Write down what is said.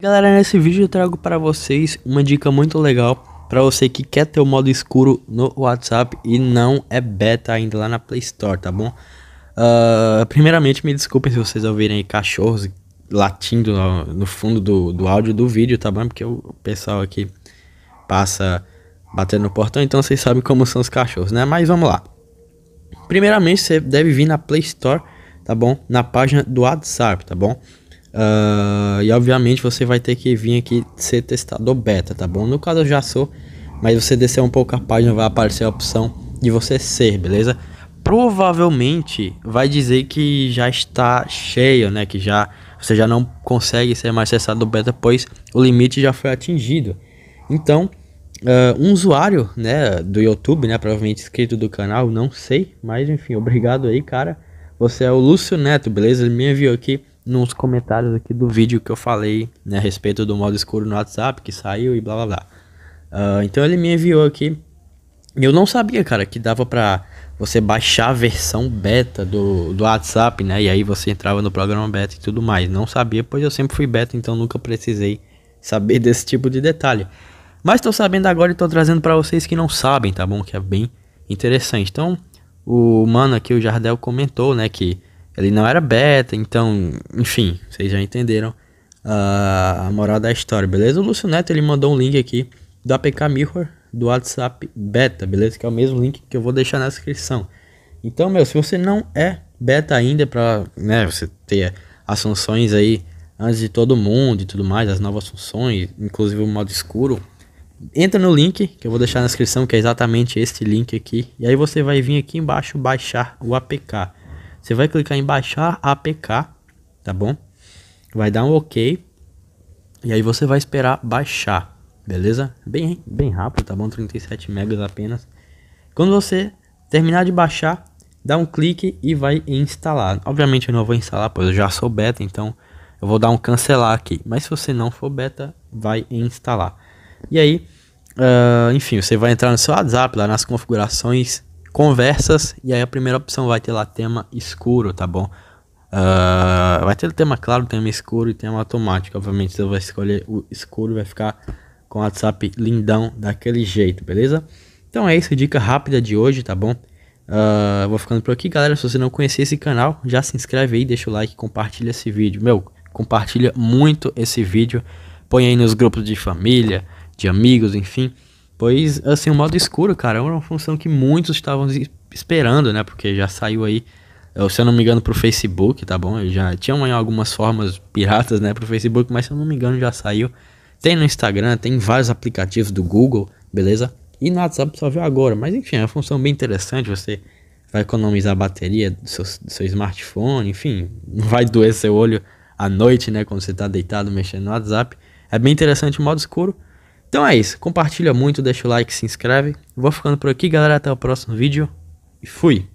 Galera, nesse vídeo eu trago para vocês uma dica muito legal para você que quer ter o modo escuro no WhatsApp e não é beta ainda lá na Play Store, tá bom? Uh, primeiramente, me desculpem se vocês ouvirem cachorros latindo no, no, fundo do, do áudio do vídeo, tá bom? Porque o pessoal aqui passa batendo no portão, então vocês sabem como são os cachorros, né? Mas vamos lá. Primeiramente, você deve vir na Play Store, tá bom? Na página do WhatsApp, tá bom? Uh, e obviamente você vai ter que vir aqui ser testador beta, tá bom? No caso eu já sou, mas você descer um pouco a página vai aparecer a opção de você ser, beleza? Provavelmente vai dizer que já está cheio, né? Que já você já não consegue ser mais testado beta, pois o limite já foi atingido. Então, uh, um usuário, né, do YouTube, né, provavelmente inscrito do canal, não sei, mas enfim, obrigado aí, cara. Você é o Lúcio Neto, beleza? Ele me enviou aqui nos comentários aqui do vídeo que eu falei né, a respeito do modo escuro no WhatsApp que saiu e blá blá blá. Uh, então ele me enviou aqui. Eu não sabia, cara, que dava pra você baixar a versão beta do, do WhatsApp, né? E aí você entrava no programa beta e tudo mais. Não sabia, pois eu sempre fui beta, então nunca precisei saber desse tipo de detalhe. Mas tô sabendo agora e tô trazendo para vocês que não sabem, tá bom? Que é bem interessante. Então, o mano aqui, o Jardel, comentou, né, que ele não era beta, então, enfim, vocês já entenderam uh, a moral da história, beleza? O Lúcio Neto ele mandou um link aqui do APK Mirror do WhatsApp Beta, beleza? Que é o mesmo link que eu vou deixar na descrição. Então, meu, se você não é beta ainda para, né, você ter as funções aí antes de todo mundo e tudo mais, as novas funções, inclusive o modo escuro, entra no link que eu vou deixar na descrição, que é exatamente este link aqui, e aí você vai vir aqui embaixo baixar o APK. Você vai clicar em baixar APK, tá bom? Vai dar um OK. E aí você vai esperar baixar, beleza? Bem, bem rápido, tá bom? 37 megas apenas. Quando você terminar de baixar, dá um clique e vai instalar. Obviamente eu não vou instalar, pois eu já sou beta, então eu vou dar um cancelar aqui. Mas se você não for beta, vai instalar. E aí, uh, enfim, você vai entrar no seu WhatsApp, lá nas configurações conversas, e aí a primeira opção vai ter lá tema escuro, tá bom? Uh, vai ter tema claro, tema escuro e tema automático. Obviamente você vai escolher o escuro vai ficar com o WhatsApp lindão daquele jeito, beleza? Então é isso, dica rápida de hoje, tá bom? Uh, vou ficando por aqui, galera. Se você não conhecia esse canal, já se inscreve aí, deixa o like, compartilha esse vídeo. Meu, compartilha muito esse vídeo. Põe aí nos grupos de família, de amigos, enfim Pois, assim, o modo escuro, cara, é uma função que muitos estavam esperando, né? Porque já saiu aí, se eu não me engano, pro Facebook, tá bom? Eu já tinha algumas formas piratas, né, pro Facebook, mas se eu não me engano já saiu. Tem no Instagram, tem vários aplicativos do Google, beleza? E no WhatsApp só viu agora, mas enfim, é uma função bem interessante, você vai economizar a bateria do seu, do seu smartphone, enfim, não vai doer seu olho à noite, né, quando você tá deitado mexendo no WhatsApp. É bem interessante o modo escuro. Então é isso. Compartilha muito, deixa o like, se inscreve. Vou ficando por aqui, galera. Até o próximo vídeo. E fui!